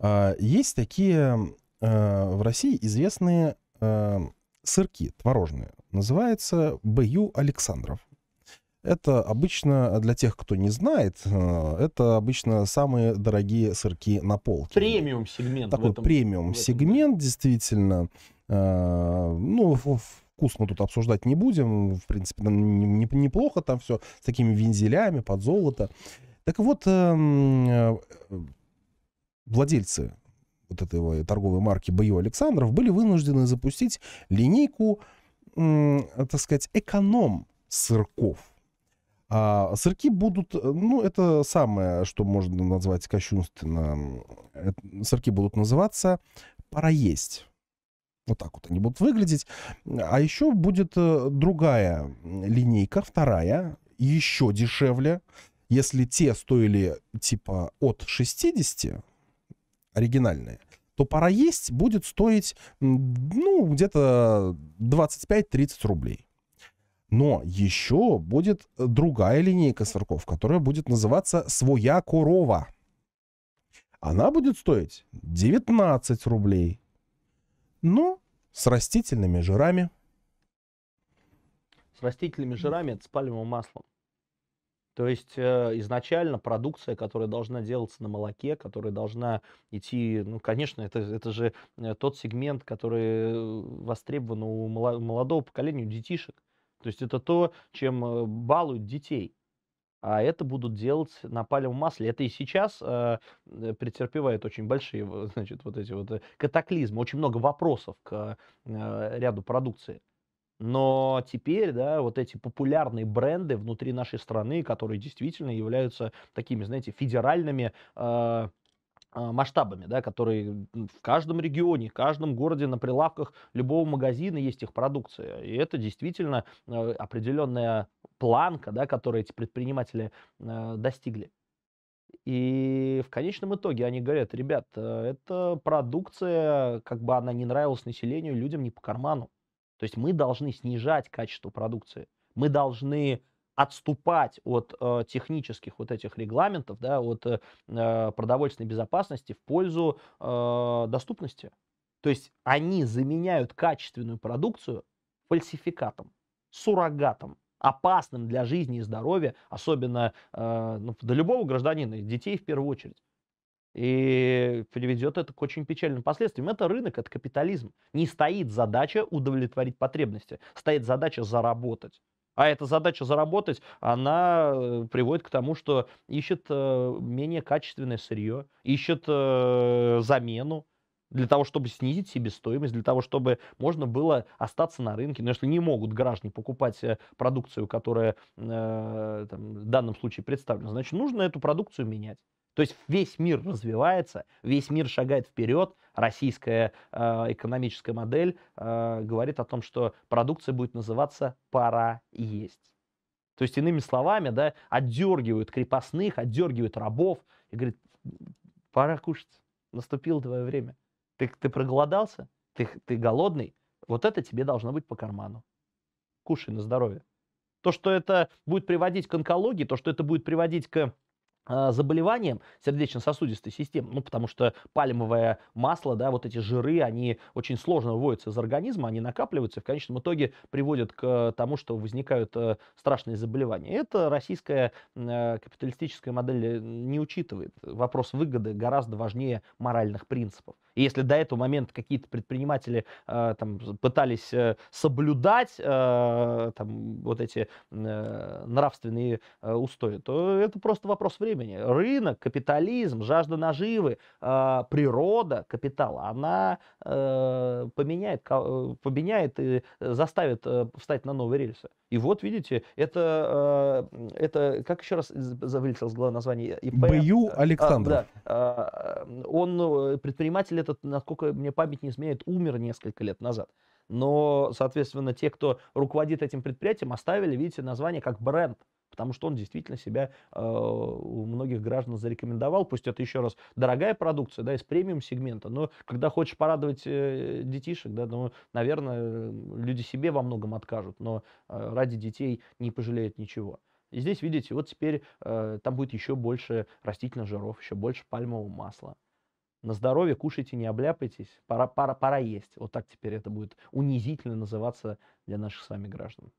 А, есть такие а, в России известные а, сырки творожные. Называется БЮ Александров. Это обычно, для тех, кто не знает, это обычно самые дорогие сырки на полке. Премиум сегмент. Такой премиум сегмент, да. действительно. Ну, вкус мы тут обсуждать не будем. В принципе, неплохо там все с такими вензелями под золото. Так вот, эм, э, владельцы вот этой торговой марки «Бою Александров» были вынуждены запустить линейку, так сказать, эконом-сырков. А сырки будут, ну, это самое, что можно назвать кощунственно. Сырки будут называться «Пора есть». Вот так вот они будут выглядеть. А еще будет э, другая линейка, вторая, еще дешевле. Если те стоили типа от 60, оригинальные, то пора есть будет стоить, ну, где-то 25-30 рублей. Но еще будет другая линейка сырков, которая будет называться «Своя корова». Она будет стоить 19 рублей, но ну, с растительными жирами. С растительными жирами, это с пальмовым маслом. То есть э, изначально продукция, которая должна делаться на молоке, которая должна идти, ну, конечно, это, это же э, тот сегмент, который э, востребован у молодого поколения, у детишек. То есть это то, чем э, балуют детей. А это будут делать на палевом масле. Это и сейчас э, претерпевает очень большие значит, вот эти вот катаклизмы, очень много вопросов к э, ряду продукции. Но теперь, да, вот эти популярные бренды внутри нашей страны, которые действительно являются такими, знаете, федеральными э, а, масштабами, да, которые в каждом регионе, в каждом городе на прилавках любого магазина есть их продукция. И это действительно э, определенная планка, да, которую эти предприниматели э, достигли. И в конечном итоге они говорят, ребят, э, эта продукция, как бы она не нравилась населению, людям не по карману. То есть мы должны снижать качество продукции. Мы должны отступать от э, технических вот этих регламентов, да, от э, э, продовольственной безопасности в пользу э, доступности. То есть они заменяют качественную продукцию фальсификатом, суррогатом, опасным для жизни и здоровья, особенно э, ну, для любого гражданина, детей в первую очередь. И приведет это к очень печальным последствиям. Это рынок, это капитализм. Не стоит задача удовлетворить потребности, стоит задача заработать. А эта задача заработать, она э, приводит к тому, что ищет э, менее качественное сырье, ищет э, замену для того, чтобы снизить себестоимость, для того, чтобы можно было остаться на рынке. Но если не могут граждане покупать продукцию, которая там, в данном случае представлена, значит, нужно эту продукцию менять. То есть весь мир развивается, весь мир шагает вперед, российская э, экономическая модель э, говорит о том, что продукция будет называться «пора есть». То есть, иными словами, да, отдергивают крепостных, отдергивают рабов и говорит, пора кушать, наступило твое время. Ты, ты проголодался? Ты, ты голодный? Вот это тебе должно быть по карману. Кушай на здоровье. То, что это будет приводить к онкологии, то, что это будет приводить к а, заболеваниям сердечно-сосудистой системы, ну, потому что пальмовое масло, да, вот эти жиры, они очень сложно выводятся из организма, они накапливаются и в конечном итоге приводят к тому, что возникают э, страшные заболевания. Это российская э, капиталистическая модель э, не учитывает. Вопрос выгоды гораздо важнее моральных принципов. И если до этого момента какие-то предприниматели э, там, пытались э, соблюдать э, там, вот эти э, нравственные э, устои, то это просто вопрос времени. Рынок, капитализм, жажда наживы, э, природа капитала, она э, поменяет, э, поменяет и заставит э, встать на новые рельсы. И вот, видите, это, э, это как еще раз завылетел с головы название? ИП. Б.Ю. А, Александров. А, да, э, а, он э, предприниматель этот, насколько мне память не изменяет, умер несколько лет назад. Но, соответственно, те, кто руководит этим предприятием, оставили, видите, название как бренд потому что он действительно себя э, у многих граждан зарекомендовал. Пусть это еще раз дорогая продукция, да, из премиум-сегмента, но когда хочешь порадовать э, детишек, да, ну, наверное, люди себе во многом откажут, но э, ради детей не пожалеют ничего. И здесь, видите, вот теперь э, там будет еще больше растительных жиров, еще больше пальмового масла на здоровье, кушайте, не обляпайтесь, пора, пора, пора есть. Вот так теперь это будет унизительно называться для наших с вами граждан.